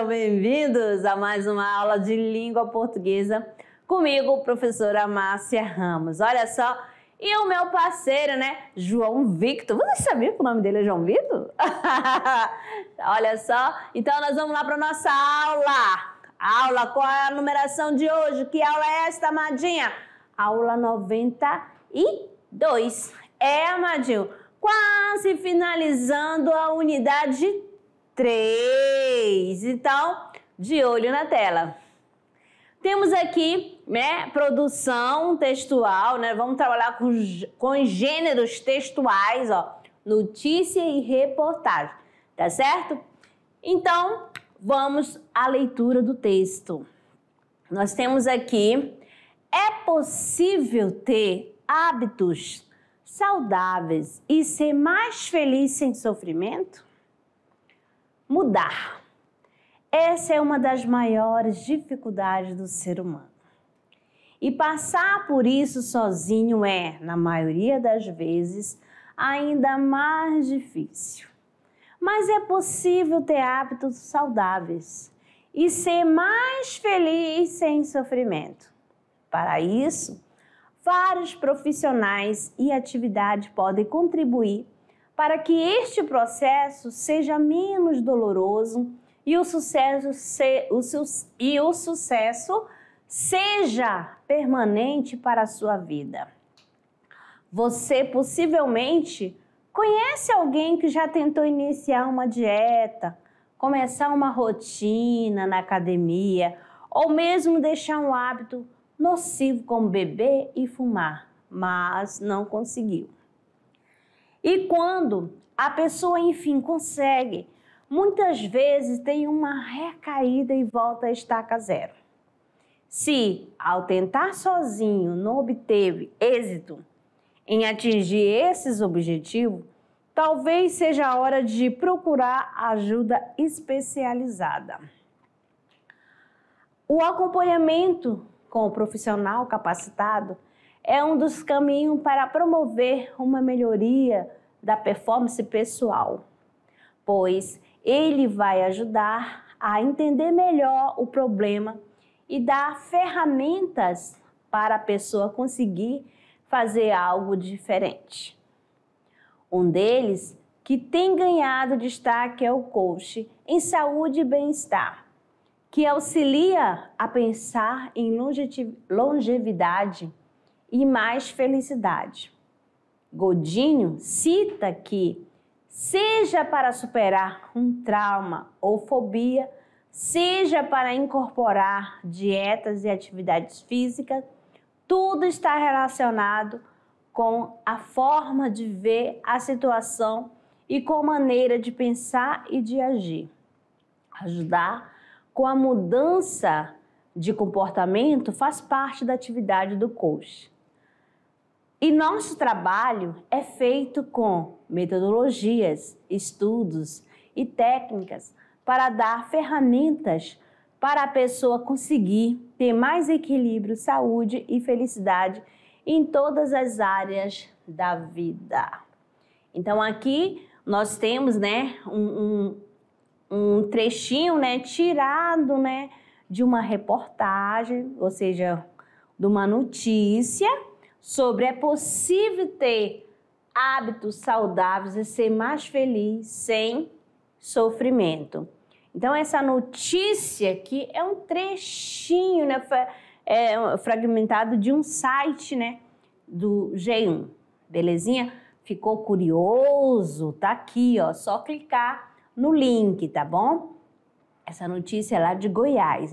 Sejam bem-vindos a mais uma aula de língua portuguesa comigo, professora Márcia Ramos. Olha só, e o meu parceiro, né, João Victor. Vocês sabiam que o nome dele é João Victor? Olha só, então nós vamos lá para nossa aula. Aula, qual é a numeração de hoje? Que aula é esta, Amadinha? Aula 92. É, Amadinho, quase finalizando a unidade três. Então, de olho na tela. Temos aqui, né, produção textual, né? Vamos trabalhar com, com gêneros textuais, ó. Notícia e reportagem, tá certo? Então, vamos à leitura do texto. Nós temos aqui: é possível ter hábitos saudáveis e ser mais feliz sem sofrimento? mudar. Essa é uma das maiores dificuldades do ser humano. E passar por isso sozinho é, na maioria das vezes, ainda mais difícil. Mas é possível ter hábitos saudáveis e ser mais feliz sem sofrimento. Para isso, vários profissionais e atividades podem contribuir para que este processo seja menos doloroso e o sucesso, se, o e o sucesso seja permanente para a sua vida. Você possivelmente conhece alguém que já tentou iniciar uma dieta, começar uma rotina na academia ou mesmo deixar um hábito nocivo como beber e fumar, mas não conseguiu. E quando a pessoa, enfim, consegue, muitas vezes tem uma recaída e volta a estaca zero. Se, ao tentar sozinho, não obteve êxito em atingir esses objetivos, talvez seja a hora de procurar ajuda especializada. O acompanhamento com o profissional capacitado é um dos caminhos para promover uma melhoria da performance pessoal, pois ele vai ajudar a entender melhor o problema e dar ferramentas para a pessoa conseguir fazer algo diferente. Um deles que tem ganhado destaque é o coach em saúde e bem-estar, que auxilia a pensar em longevidade e mais felicidade. Godinho cita que, seja para superar um trauma ou fobia, seja para incorporar dietas e atividades físicas, tudo está relacionado com a forma de ver a situação e com a maneira de pensar e de agir. Ajudar com a mudança de comportamento faz parte da atividade do coach. E nosso trabalho é feito com metodologias, estudos e técnicas para dar ferramentas para a pessoa conseguir ter mais equilíbrio, saúde e felicidade em todas as áreas da vida. Então aqui nós temos, né, um, um, um trechinho, né, tirado, né, de uma reportagem, ou seja, de uma notícia sobre é possível ter hábitos saudáveis e ser mais feliz sem sofrimento. Então, essa notícia aqui é um trechinho né, é, fragmentado de um site né, do G1. Belezinha? Ficou curioso? Tá aqui, ó. Só clicar no link, tá bom? Essa notícia é lá de Goiás.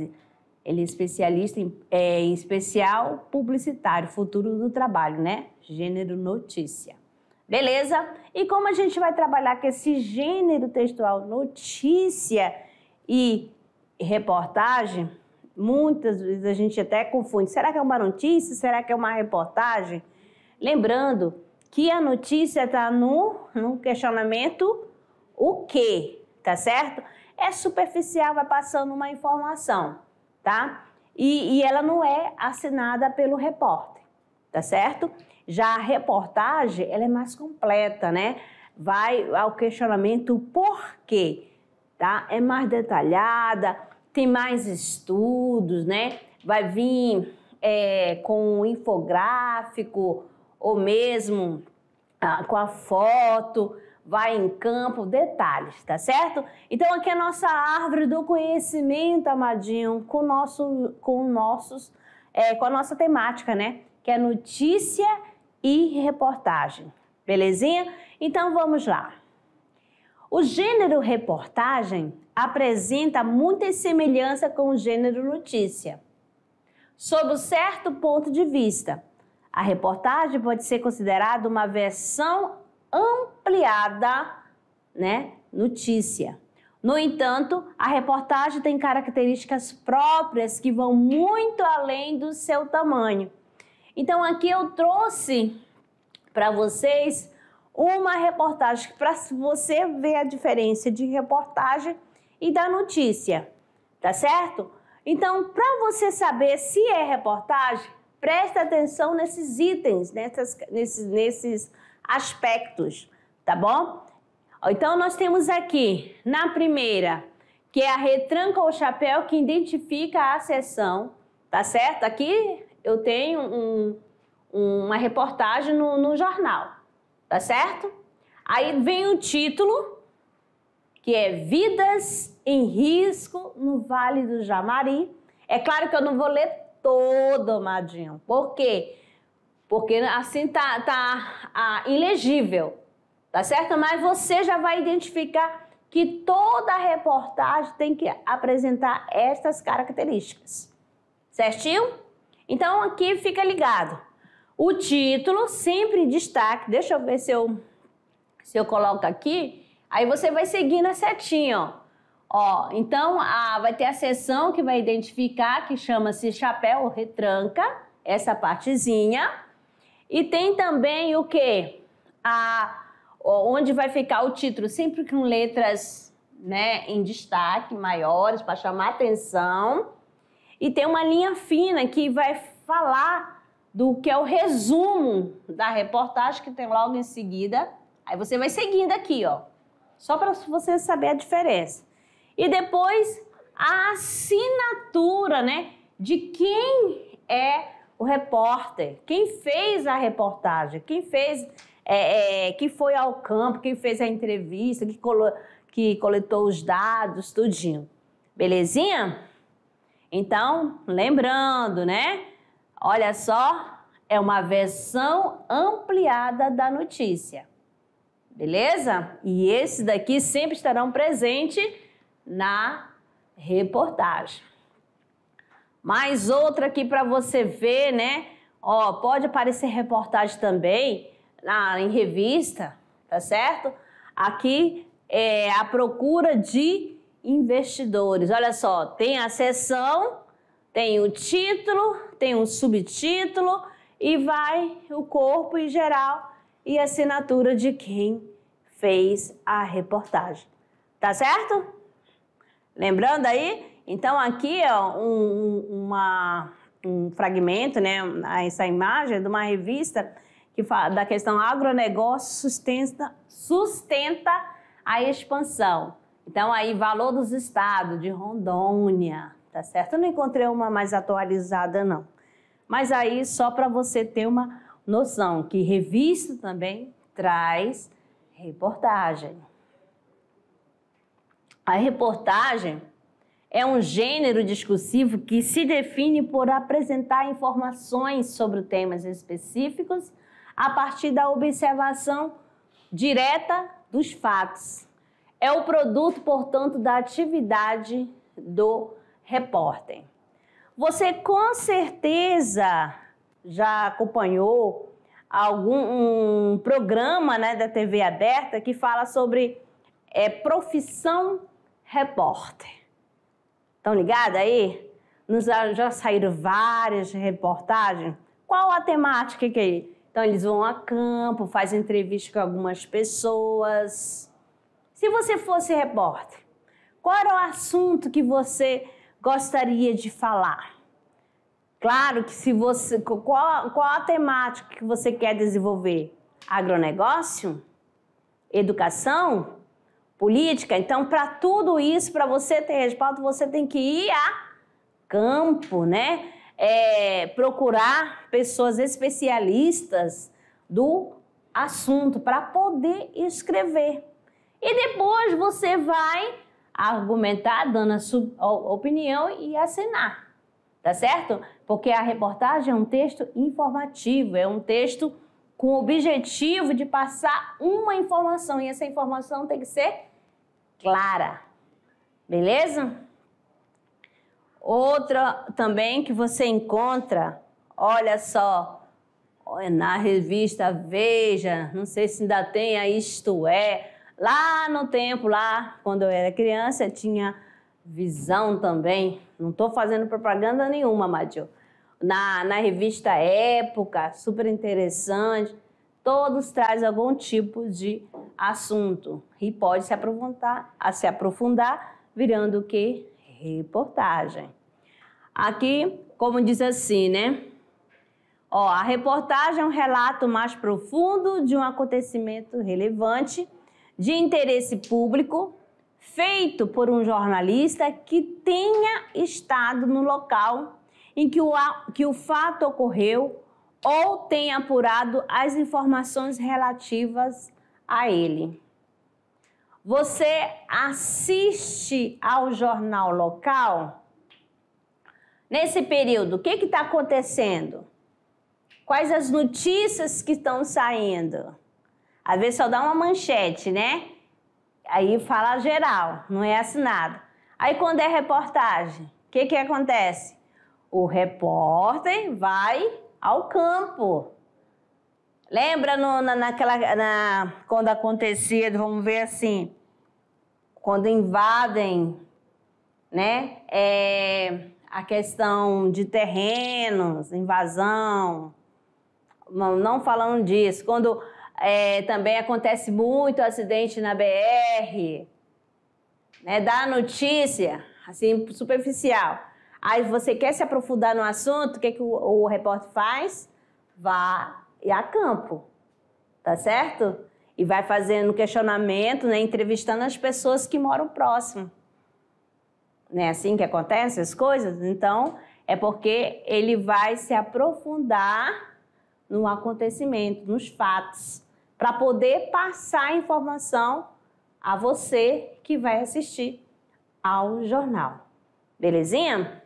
Ele é especialista em, é, em especial publicitário, futuro do trabalho, né? Gênero notícia. Beleza? E como a gente vai trabalhar com esse gênero textual notícia e reportagem? Muitas vezes a gente até confunde. Será que é uma notícia? Será que é uma reportagem? Lembrando que a notícia está no, no questionamento o que, tá certo? É superficial, vai passando uma informação tá? E, e ela não é assinada pelo repórter, tá certo? Já a reportagem, ela é mais completa, né? Vai ao questionamento por quê, tá? É mais detalhada, tem mais estudos, né? Vai vir é, com um infográfico ou mesmo Tá, com a foto, vai em campo, detalhes, tá certo? Então aqui é a nossa árvore do conhecimento, amadinho, com, nosso, com nossos, é, com a nossa temática, né? Que é notícia e reportagem, belezinha? Então vamos lá. O gênero reportagem apresenta muita semelhança com o gênero notícia, sob um certo ponto de vista, a reportagem pode ser considerada uma versão ampliada, né, notícia. No entanto, a reportagem tem características próprias que vão muito além do seu tamanho. Então aqui eu trouxe para vocês uma reportagem para você ver a diferença de reportagem e da notícia, tá certo? Então, para você saber se é reportagem, preste atenção nesses itens, nessas, nesses, nesses aspectos, tá bom? Então, nós temos aqui, na primeira, que é a retranca ou chapéu que identifica a seção, tá certo? Aqui eu tenho um, uma reportagem no, no jornal, tá certo? Aí vem o título, que é Vidas em Risco no Vale do Jamari. É claro que eu não vou ler todo, amadinho. Por quê? Porque assim tá, tá ah, ilegível, tá certo? Mas você já vai identificar que toda reportagem tem que apresentar estas características, certinho? Então aqui fica ligado. O título sempre destaque. Deixa eu ver se eu, se eu coloco aqui. Aí você vai seguindo a setinha, ó. Ó, então a, vai ter a seção que vai identificar, que chama-se chapéu retranca, essa partezinha. E tem também o que? A, onde vai ficar o título, sempre com letras né, em destaque, maiores, para chamar atenção. E tem uma linha fina que vai falar do que é o resumo da reportagem que tem logo em seguida. Aí você vai seguindo aqui, ó. Só para você saber a diferença. E depois a assinatura, né, de quem é o repórter, quem fez a reportagem, quem fez, é, é, quem foi ao campo, quem fez a entrevista, que, colo, que coletou os dados, tudinho. Belezinha? Então, lembrando, né? Olha só, é uma versão ampliada da notícia. Beleza? E esse daqui sempre estarão presente na reportagem. Mais outra aqui para você ver, né? Ó, pode aparecer reportagem também na, em revista, tá certo? Aqui é a procura de investidores. Olha só, tem a sessão, tem o título, tem o subtítulo e vai o corpo em geral e assinatura de quem fez a reportagem. Tá certo? Lembrando aí? Então, aqui ó, um, uma, um fragmento, né, essa imagem de uma revista que fala da questão agronegócio sustenta, sustenta a expansão. Então, aí, valor dos estados de Rondônia, tá certo? Eu não encontrei uma mais atualizada, não. Mas aí, só para você ter uma noção, que revista também traz reportagem. A reportagem é um gênero discursivo que se define por apresentar informações sobre temas específicos a partir da observação direta dos fatos. É o produto, portanto, da atividade do repórter. Você com certeza já acompanhou algum um programa né, da TV aberta que fala sobre é, profissão repórter. Estão ligados aí? Nos, já saíram várias reportagens. Qual a temática que é? Então, eles vão a campo, fazem entrevista com algumas pessoas. Se você fosse repórter, qual era o assunto que você gostaria de falar? Claro que se você. Qual, qual a temática que você quer desenvolver? Agronegócio? Educação? política. Então, para tudo isso, para você ter respaldo, você tem que ir a campo, né? É, procurar pessoas especialistas do assunto para poder escrever. E depois você vai argumentar, dando a sua opinião e assinar, tá certo? Porque a reportagem é um texto informativo, é um texto com o objetivo de passar uma informação e essa informação tem que ser clara. Beleza? Outra também que você encontra, olha só, na revista Veja, não sei se ainda tem a Isto É. Lá no tempo, lá quando eu era criança, tinha visão também. Não estou fazendo propaganda nenhuma, Madio na, na revista Época, super interessante. Todos trazem algum tipo de assunto e pode se aprofundar, se aprofundar virando o que? Reportagem. Aqui, como diz assim, né? Ó, a reportagem é um relato mais profundo de um acontecimento relevante de interesse público feito por um jornalista que tenha estado no local em que o, que o fato ocorreu ou tem apurado as informações relativas a ele. Você assiste ao jornal local? Nesse período, o que está acontecendo? Quais as notícias que estão saindo? Às vezes só dá uma manchete, né? Aí fala geral, não é assinado. Aí quando é reportagem, o que, que acontece? o repórter vai ao campo. Lembra no, na, naquela, na, quando acontecia, vamos ver assim, quando invadem né, é, a questão de terrenos, invasão, não, não falando disso, quando é, também acontece muito acidente na BR, né, dá notícia, assim, superficial. Aí você quer se aprofundar no assunto, o que, que o, o repórter faz? Vá e a campo, tá certo? E vai fazendo questionamento, né, entrevistando as pessoas que moram próximo. Não é assim que acontecem as coisas? Então, é porque ele vai se aprofundar no acontecimento, nos fatos, para poder passar a informação a você que vai assistir ao jornal. Belezinha?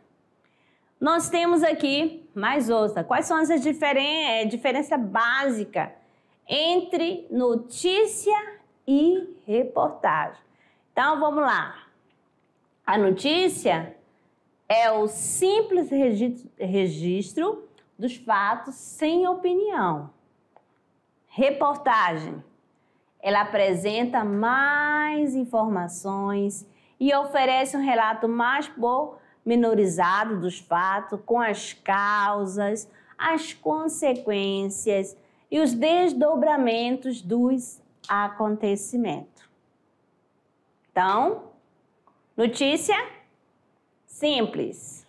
Nós temos aqui mais outra. Quais são as diferen é, básicas entre notícia e reportagem? Então vamos lá. A notícia é o simples registro dos fatos sem opinião. Reportagem. Ela apresenta mais informações e oferece um relato mais bom minorizado dos fatos, com as causas, as consequências e os desdobramentos dos acontecimentos. Então, notícia simples.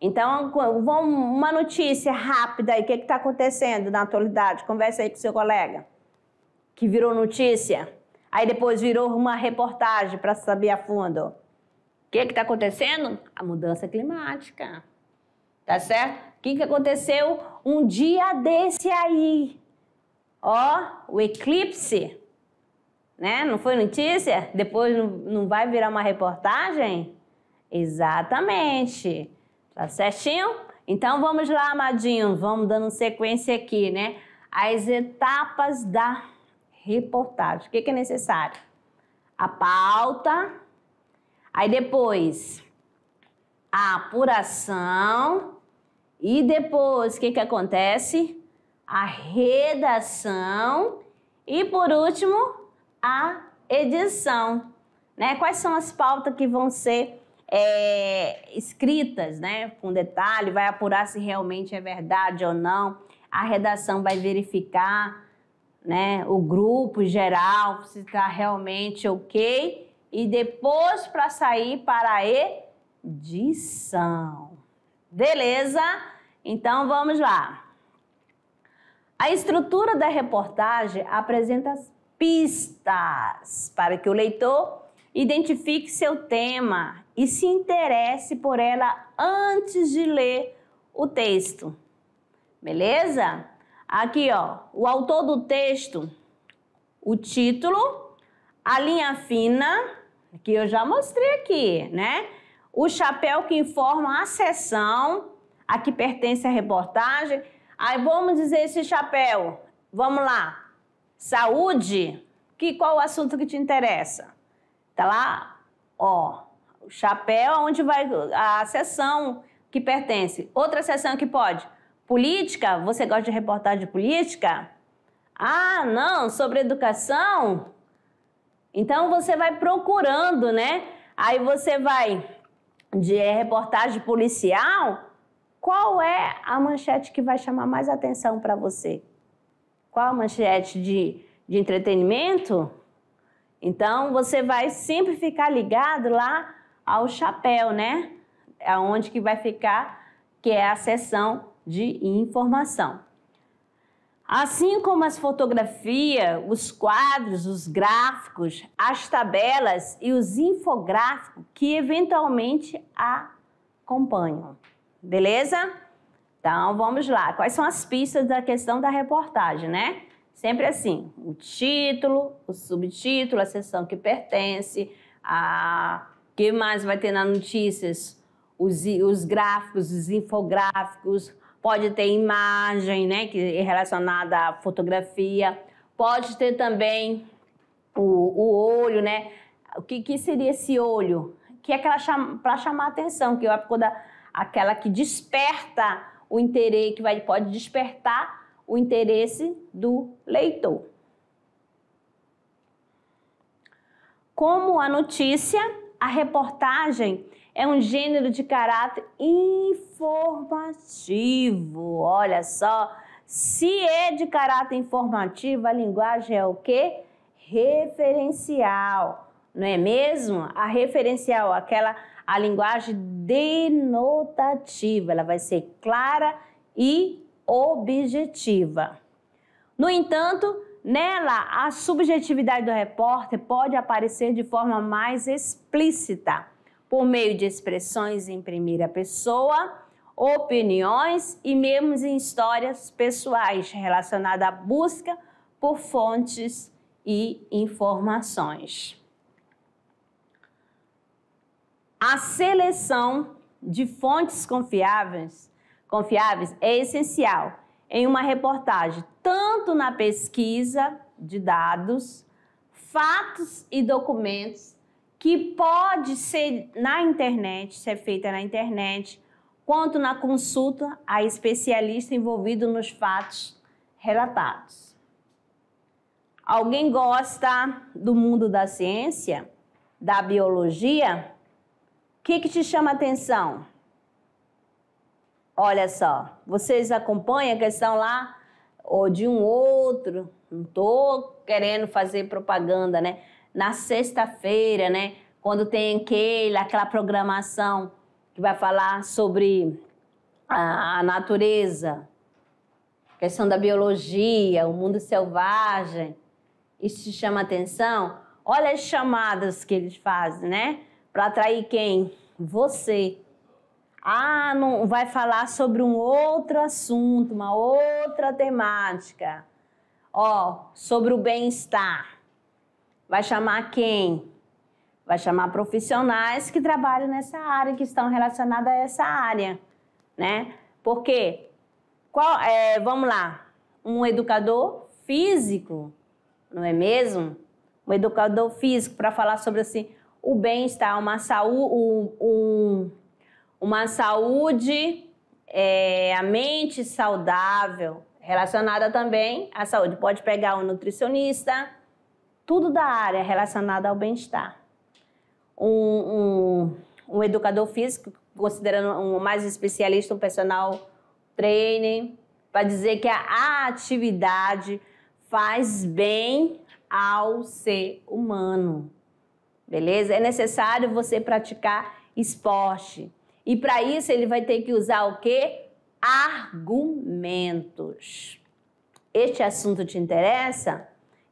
Então, uma notícia rápida aí, o que é está acontecendo na atualidade? Conversa aí com seu colega, que virou notícia. Aí depois virou uma reportagem para saber a fundo que está acontecendo? A mudança climática. Tá certo? O que, que aconteceu um dia desse aí? Ó, o eclipse. Né? Não foi notícia? Depois não, não vai virar uma reportagem? Exatamente. Tá certinho? Então vamos lá, amadinho. Vamos dando sequência aqui, né? As etapas da reportagem. O que, que é necessário? A pauta Aí depois, a apuração. E depois, o que, que acontece? A redação. E por último, a edição. Né? Quais são as pautas que vão ser é, escritas, né? Com detalhe, vai apurar se realmente é verdade ou não. A redação vai verificar, né? O grupo geral se está realmente ok e depois para sair para a edição. Beleza? Então vamos lá. A estrutura da reportagem apresenta pistas para que o leitor identifique seu tema e se interesse por ela antes de ler o texto. Beleza? Aqui, ó, o autor do texto, o título, a linha fina, que eu já mostrei aqui, né? O chapéu que informa a seção a que pertence a reportagem. Aí vamos dizer esse chapéu. Vamos lá. Saúde. Que qual o assunto que te interessa? Tá lá, ó, o chapéu onde vai a seção que pertence. Outra seção que pode. Política, você gosta de reportagem de política? Ah, não, sobre educação? Então você vai procurando, né? Aí você vai de é, reportagem policial, qual é a manchete que vai chamar mais atenção para você? Qual a manchete de, de entretenimento? Então você vai sempre ficar ligado lá ao chapéu, né? Aonde que vai ficar, que é a seção de informação. Assim como as fotografias, os quadros, os gráficos, as tabelas e os infográficos que eventualmente acompanham. Beleza? Então vamos lá. Quais são as pistas da questão da reportagem, né? Sempre assim: o título, o subtítulo, a seção que pertence, a que mais vai ter nas notícias, os, os gráficos, os infográficos pode ter imagem, né, que é relacionada à fotografia, pode ter também o, o olho, né? O que, que seria esse olho? Que é aquela para chamar atenção, que é quando aquela que desperta o interesse, que vai, pode despertar o interesse do leitor. Como a notícia, a reportagem é um gênero de caráter informativo. Olha só, se é de caráter informativo, a linguagem é o que Referencial, não é mesmo? A referencial, aquela a linguagem denotativa, ela vai ser clara e objetiva. No entanto, nela a subjetividade do repórter pode aparecer de forma mais explícita por meio de expressões em primeira pessoa, opiniões e mesmo em histórias pessoais relacionadas à busca por fontes e informações. A seleção de fontes confiáveis, confiáveis é essencial em uma reportagem, tanto na pesquisa de dados, fatos e documentos, que pode ser na internet, ser é feita na internet, quanto na consulta a especialista envolvido nos fatos relatados. Alguém gosta do mundo da ciência, da biologia? O que, que te chama a atenção? Olha só, vocês acompanham a questão lá ou de um outro, não estou querendo fazer propaganda, né? na sexta-feira, né? Quando tem aquele, aquela programação que vai falar sobre a, a natureza, questão da biologia, o mundo selvagem, isso te chama atenção? Olha as chamadas que eles fazem, né? Para atrair quem? Você. Ah, não vai falar sobre um outro assunto, uma outra temática. Ó, sobre o bem-estar. Vai chamar quem? Vai chamar profissionais que trabalham nessa área, que estão relacionados a essa área, né? Porque, qual, é, vamos lá, um educador físico, não é mesmo? Um educador físico para falar sobre assim, o bem-estar, uma saúde, um, uma saúde, é, a mente saudável, relacionada também à saúde. Pode pegar um nutricionista, tudo da área relacionada ao bem-estar. Um, um, um, educador físico, considerando um mais especialista, um personal trainer, vai dizer que a atividade faz bem ao ser humano. Beleza? É necessário você praticar esporte. E para isso ele vai ter que usar o quê? Argumentos. Este assunto te interessa?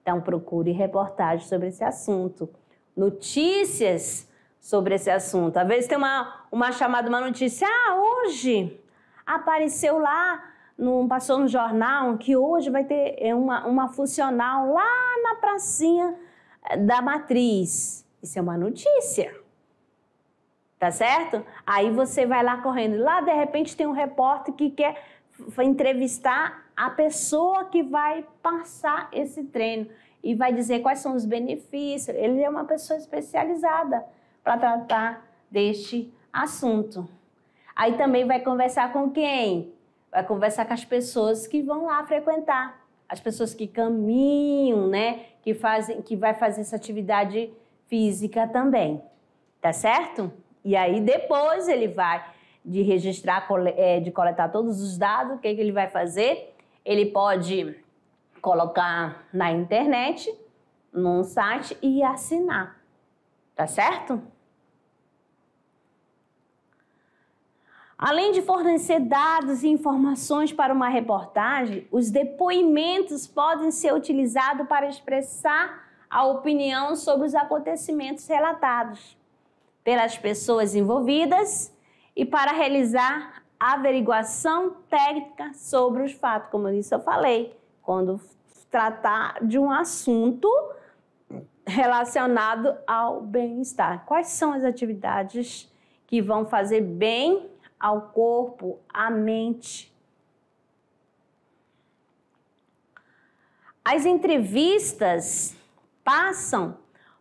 Então procure reportagens sobre esse assunto, notícias sobre esse assunto. Às vezes tem uma, uma chamada, uma notícia, ah, hoje apareceu lá, no passou no jornal, que hoje vai ter é uma, uma funcional lá na pracinha eh, da matriz. Isso é uma notícia. Tá certo? Aí você vai lá correndo. Lá, de repente, tem um repórter que quer entrevistar a pessoa que vai passar esse treino e vai dizer quais são os benefícios. Ele é uma pessoa especializada para tratar deste assunto. Aí também vai conversar com quem? Vai conversar com as pessoas que vão lá frequentar, as pessoas que caminham, né? Que fazem, que vai fazer essa atividade física também, tá certo? E aí depois ele vai de registrar, é, de coletar todos os dados, o que, é que ele vai fazer? Ele pode colocar na internet, num site e assinar. Tá certo? Além de fornecer dados e informações para uma reportagem, os depoimentos podem ser utilizados para expressar a opinião sobre os acontecimentos relatados pelas pessoas envolvidas e para realizar averiguação técnica sobre os fatos, como isso eu falei, quando tratar de um assunto relacionado ao bem-estar. Quais são as atividades que vão fazer bem ao corpo, à mente? As entrevistas passam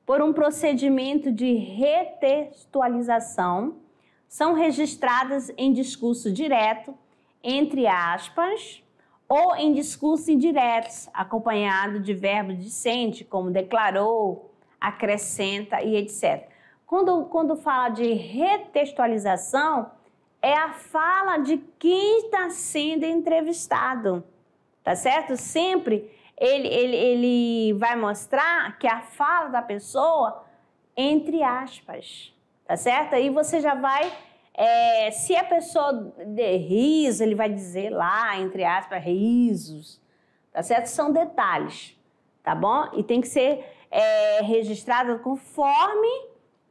por um procedimento de retextualização são registradas em discurso direto, entre aspas, ou em discursos indiretos, acompanhado de verbo dissente, como declarou, acrescenta e etc. Quando, quando fala de retextualização, é a fala de quem está sendo entrevistado, tá certo? Sempre ele, ele, ele vai mostrar que a fala da pessoa, entre aspas, tá certo? Aí você já vai. É, se a pessoa der riso, ele vai dizer lá, entre aspas, risos, tá certo? São detalhes, tá bom? E tem que ser é, registrado conforme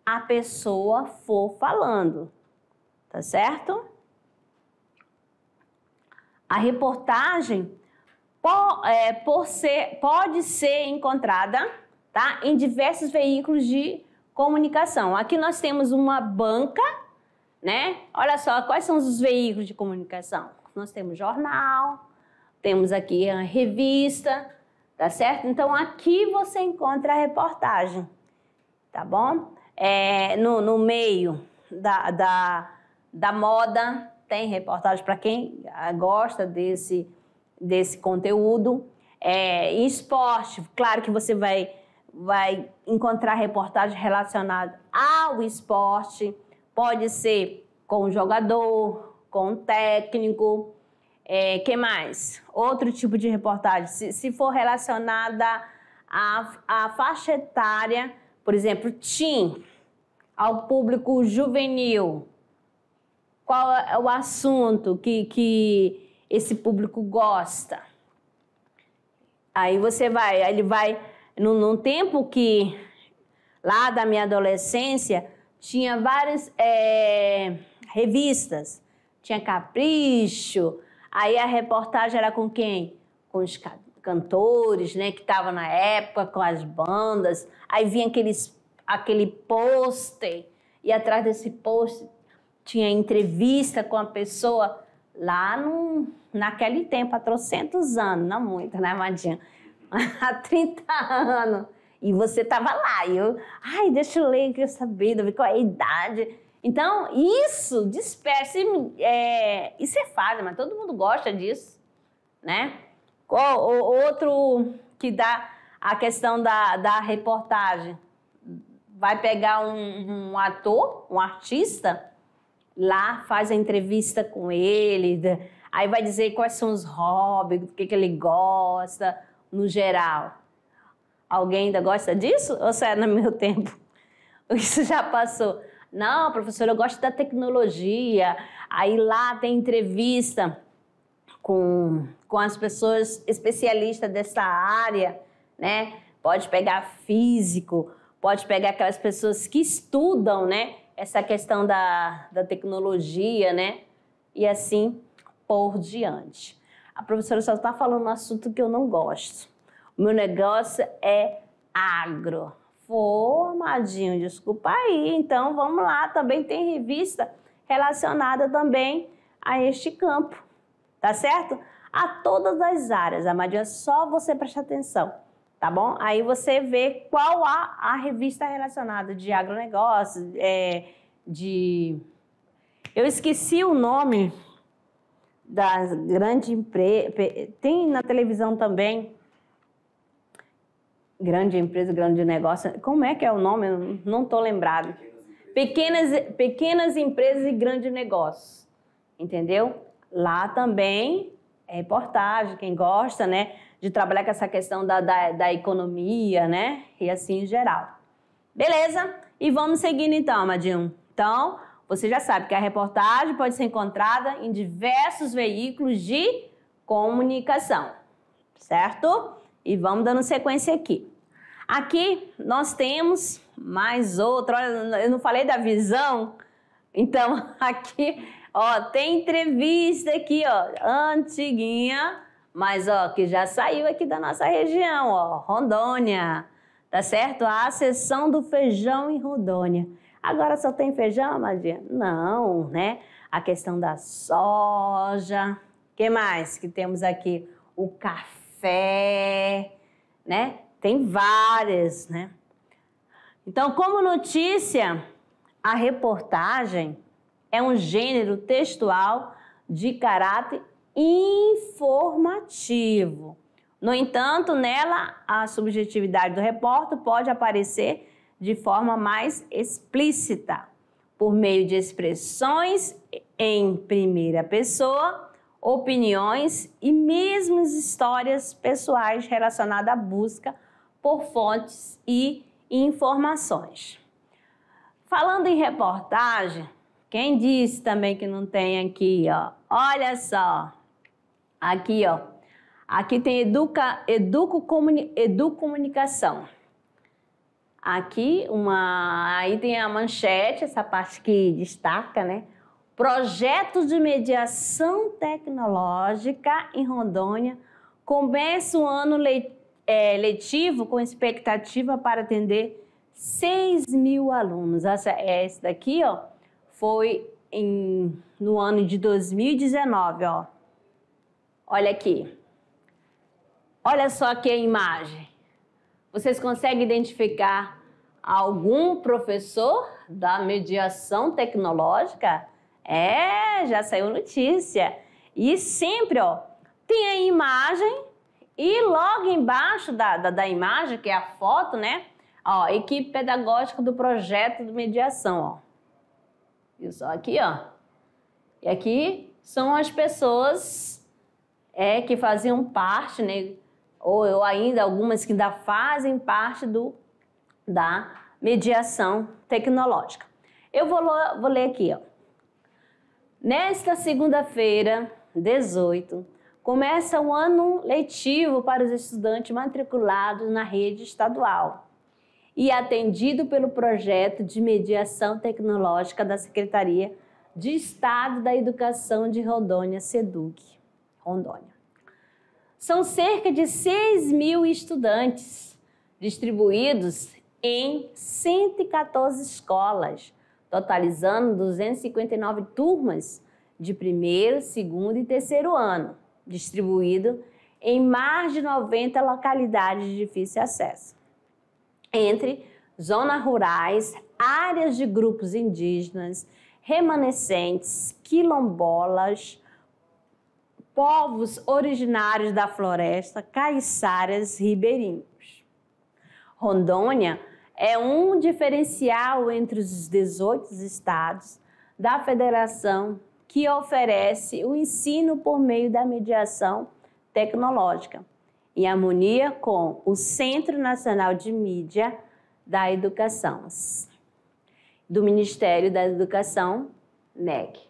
a pessoa for falando, tá certo? A reportagem é, por ser, pode ser encontrada tá? em diversos veículos de comunicação. Aqui nós temos uma banca, né? Olha só, quais são os veículos de comunicação? Nós temos jornal, temos aqui a revista, tá certo? Então aqui você encontra a reportagem, tá bom? É, no, no meio da, da, da moda, tem reportagem para quem gosta desse, desse conteúdo. É, em esporte, claro que você vai vai encontrar reportagens relacionadas ao esporte, pode ser com o jogador, com o técnico, é, que mais? Outro tipo de reportagem, se, se for relacionada à, à faixa etária, por exemplo, TIM, ao público juvenil, qual é o assunto que, que esse público gosta. Aí você vai, ele vai num, tempo que, lá da minha adolescência, tinha várias é, revistas. Tinha Capricho, aí a reportagem era com quem? Com os cantores, né, que estavam na época, com as bandas. Aí vinha aqueles, aquele pôster, e atrás desse pôster tinha entrevista com a pessoa lá no, naquele tempo, há trocentos anos, não muito, né, Madinha? há 30 anos. E você estava lá. E eu, ai, deixa eu ler, quero saber, ver qual é a idade. Então, isso dispersa. É, isso é fácil, mas todo mundo gosta disso, né? O, o, outro que dá a questão da, da reportagem. Vai pegar um, um ator, um artista, lá faz a entrevista com ele, aí vai dizer quais são os hobbies, o que, que ele gosta, no geral. Alguém ainda gosta disso? Ou só é no meu tempo? Isso já passou. Não, professora, eu gosto da tecnologia. Aí lá tem entrevista com, com as pessoas especialistas dessa área, né? Pode pegar físico, pode pegar aquelas pessoas que estudam, né? Essa questão da, da tecnologia, né? E assim por diante. A professora só está falando um assunto que eu não gosto. O meu negócio é agro. Formadinho, desculpa aí. Então, vamos lá. Também tem revista relacionada também a este campo. Tá certo? A todas as áreas, amadinho. É só você prestar atenção tá bom? Aí você vê qual a, a revista relacionada de agronegócio, é, de... Eu esqueci o nome das grandes empresas, tem na televisão também, grande empresa, grande negócio, como é que é o nome? Eu não estou lembrado. Pequenas, pequenas empresas e grandes negócios, entendeu? Lá também é reportagem, quem gosta, né? De trabalhar com essa questão da, da, da economia, né? E assim em geral. Beleza? E vamos seguindo então, Amadinho. Então, você já sabe que a reportagem pode ser encontrada em diversos veículos de comunicação, certo? E vamos dando sequência aqui. Aqui nós temos mais outro. Olha, eu não falei da visão. Então, aqui, ó, tem entrevista aqui, ó, antiguinha, mas ó, que já saiu aqui da nossa região, ó, Rondônia. Tá certo? A sessão do feijão em Rondônia. Agora só tem feijão, Amadinha? Não, né? A questão da soja. que mais que temos aqui? O café, né? Tem várias, né? Então, como notícia, a reportagem é um gênero textual de caráter informativo. No entanto, nela, a subjetividade do repórter pode aparecer de forma mais explícita, por meio de expressões em primeira pessoa, opiniões e mesmo histórias pessoais relacionadas à busca por fontes e informações. Falando em reportagem, quem disse também que não tem aqui, ó? Olha só. Aqui, ó. Aqui tem educa, educo, comuni, educomunicação. Aqui, uma, aí tem a manchete, essa parte que destaca, né? Projetos de mediação tecnológica em Rondônia começa o ano é, letivo com expectativa para atender 6 mil alunos. Essa, é, esse daqui, ó, foi em, no ano de 2019, ó. Olha aqui. Olha só aqui a imagem. Vocês conseguem identificar algum professor da mediação tecnológica? É, já saiu notícia. E sempre, ó, tem a imagem e logo embaixo da, da, da, imagem, que é a foto, né? Ó, equipe pedagógica do projeto de mediação, ó. E só aqui, ó. E aqui são as pessoas é, que faziam parte, né? ou, ou ainda algumas que ainda fazem parte do, da mediação tecnológica. Eu vou, vou ler aqui. Ó. Nesta segunda-feira, 18, começa o um ano letivo para os estudantes matriculados na rede estadual e atendido pelo projeto de mediação tecnológica da Secretaria de Estado da Educação de Rondônia, SEDUC, Rondônia são cerca de 6 mil estudantes, distribuídos em 114 escolas, totalizando 259 turmas de primeiro, segundo e terceiro ano, distribuído em mais de 90 localidades de difícil acesso, entre zonas rurais, áreas de grupos indígenas, remanescentes, quilombolas, povos originários da floresta, caiçaras, ribeirinhos. Rondônia é um diferencial entre os 18 estados da federação que oferece o ensino por meio da mediação tecnológica, em harmonia com o Centro Nacional de Mídia da Educação, do Ministério da Educação, MEC.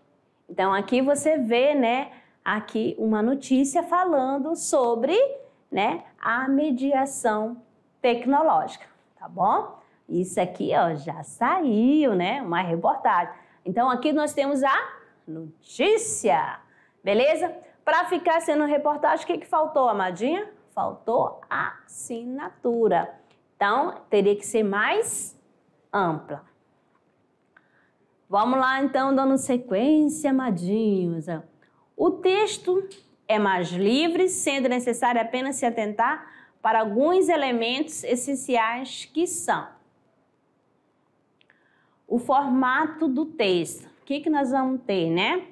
Então aqui você vê, né, aqui uma notícia falando sobre né, a mediação tecnológica, tá bom? Isso aqui ó, já saiu, né? Uma reportagem. Então aqui nós temos a notícia, beleza? Para ficar sendo reportagem, o que, que faltou, amadinha? Faltou a assinatura. Então teria que ser mais ampla. Vamos lá então, dando sequência, amadinhos. O texto é mais livre, sendo necessário apenas se atentar para alguns elementos essenciais que são o formato do texto. O que, que nós vamos ter, né?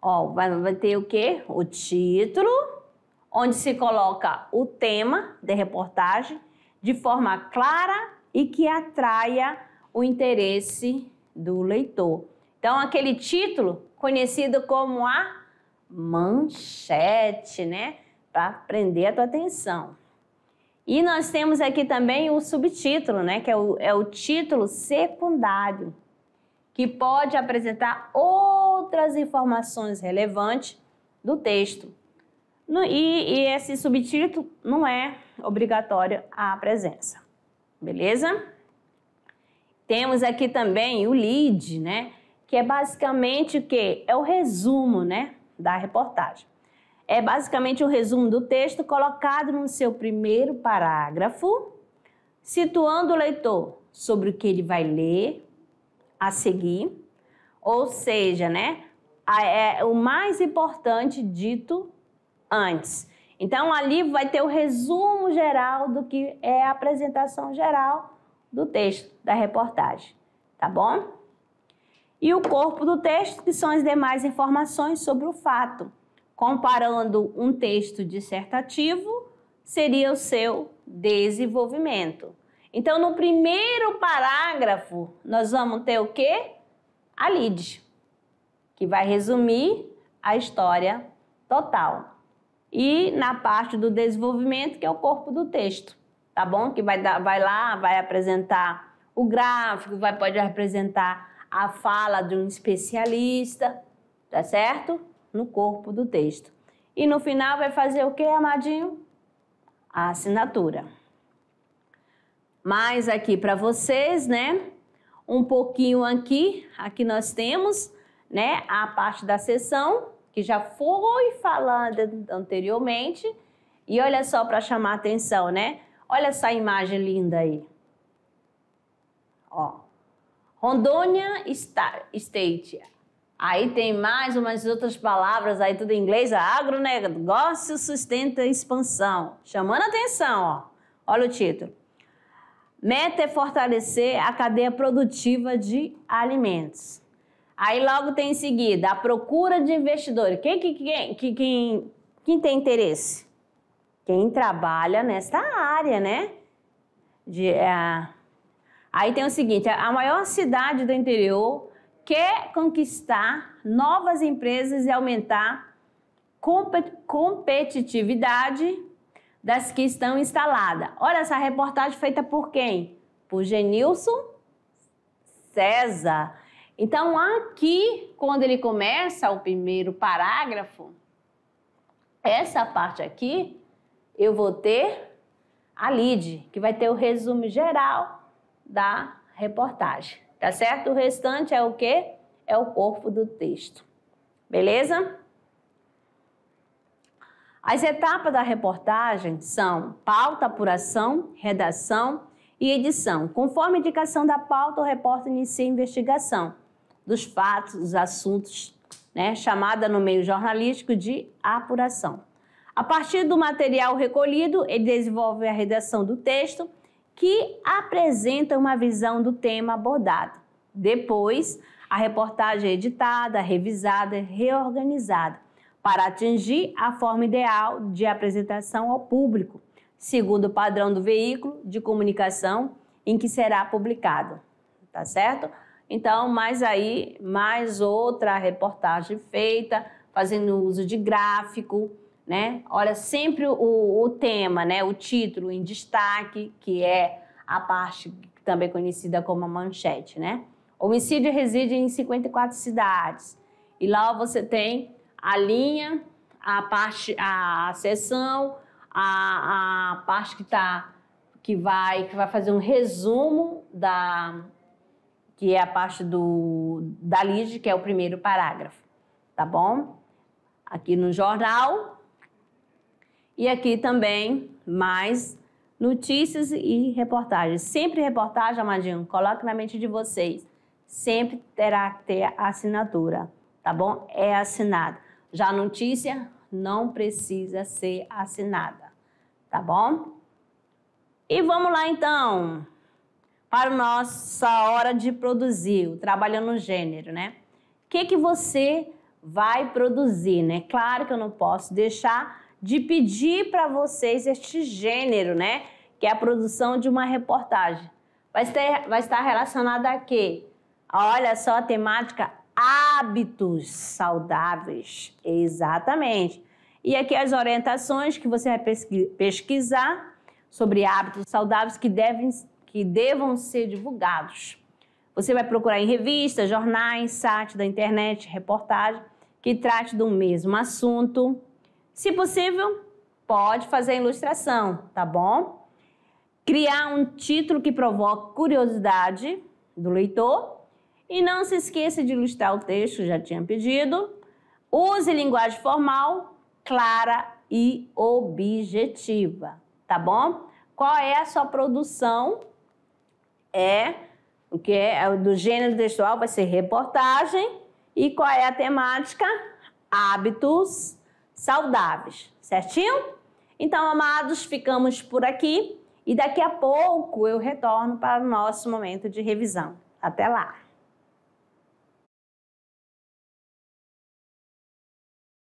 Ó, vai, vai ter o quê? O título, onde se coloca o tema da reportagem de forma clara e que atraia o interesse do leitor. Então, aquele título conhecido como a manchete, né? Para prender a tua atenção. E nós temos aqui também o subtítulo, né? Que é o, é o título secundário, que pode apresentar outras informações relevantes do texto. No, e, e esse subtítulo não é obrigatório à presença. Beleza? Temos aqui também o lead, né? Que é basicamente o que? É o resumo, né? da reportagem. É basicamente um resumo do texto colocado no seu primeiro parágrafo, situando o leitor sobre o que ele vai ler a seguir, ou seja, né, é o mais importante dito antes. Então, ali vai ter o resumo geral do que é a apresentação geral do texto da reportagem, tá bom? e o corpo do texto, que são as demais informações sobre o fato. Comparando um texto dissertativo, seria o seu desenvolvimento. Então, no primeiro parágrafo, nós vamos ter o quê? A lead, que vai resumir a história total. E na parte do desenvolvimento, que é o corpo do texto, tá bom? Que vai, dar, vai lá, vai apresentar o gráfico, vai, pode apresentar a fala de um especialista, tá certo? No corpo do texto. E no final vai fazer o que, amadinho? A assinatura. Mais aqui para vocês, né? Um pouquinho aqui, aqui nós temos, né, a parte da sessão que já foi falando anteriormente. E olha só para chamar a atenção, né? Olha essa imagem linda aí. Ó, Rondônia State. Aí tem mais umas outras palavras aí, tudo em inglês. É agronegócio sustenta expansão. Chamando atenção, ó. Olha o título. Meta é fortalecer a cadeia produtiva de alimentos. Aí logo tem em seguida a procura de investidores. Quem, quem, quem, quem, quem tem interesse? Quem trabalha nesta área, né? De, uh, Aí tem o seguinte: a maior cidade do interior quer conquistar novas empresas e aumentar competitividade das que estão instaladas. Olha essa reportagem feita por quem? Por Genilson César. Então, aqui, quando ele começa o primeiro parágrafo, essa parte aqui, eu vou ter a lead, que vai ter o resumo geral da reportagem, tá certo? O restante é o que? É o corpo do texto, beleza? As etapas da reportagem são pauta, apuração, redação e edição. Conforme a indicação da pauta, o repórter inicia a investigação dos fatos, dos assuntos, né, chamada no meio jornalístico de apuração. A partir do material recolhido, ele desenvolve a redação do texto que apresenta uma visão do tema abordado. Depois, a reportagem é editada, revisada, reorganizada para atingir a forma ideal de apresentação ao público, segundo o padrão do veículo de comunicação em que será publicado. Tá certo? Então, mais aí, mais outra reportagem feita, fazendo uso de gráfico, né? Olha sempre o, o tema, né? O título em destaque, que é a parte também conhecida como a manchete, né? Homicídio reside em 54 cidades. E lá você tem a linha, a parte, a sessão, a, a parte que tá, que vai, que vai fazer um resumo da, que é a parte do, da LIDE, que é o primeiro parágrafo, tá bom? Aqui no jornal, e aqui também mais notícias e reportagens. Sempre reportagem, Amadinho, coloque na mente de vocês. Sempre terá que ter assinatura, tá bom? É assinado. Já a notícia não precisa ser assinada, tá bom? E vamos lá então para a nossa hora de produzir, o trabalho no gênero, né? O que, que você vai produzir, né? Claro que eu não posso deixar de pedir para vocês este gênero, né? Que é a produção de uma reportagem. Vai estar, vai estar relacionada a quê? Olha só a temática hábitos saudáveis. Exatamente. E aqui as orientações que você vai pesquisar sobre hábitos saudáveis que, devem, que devam ser divulgados. Você vai procurar em revistas, jornais, site da internet, reportagem que trate do mesmo assunto. Se possível, pode fazer a ilustração, tá bom? Criar um título que provoque curiosidade do leitor. E não se esqueça de ilustrar o texto, já tinha pedido. Use linguagem formal, clara e objetiva, tá bom? Qual é a sua produção? É o que é, é do gênero textual vai ser reportagem e qual é a temática? Hábitos saudáveis, certinho? Então, amados, ficamos por aqui e daqui a pouco eu retorno para o nosso momento de revisão. Até lá!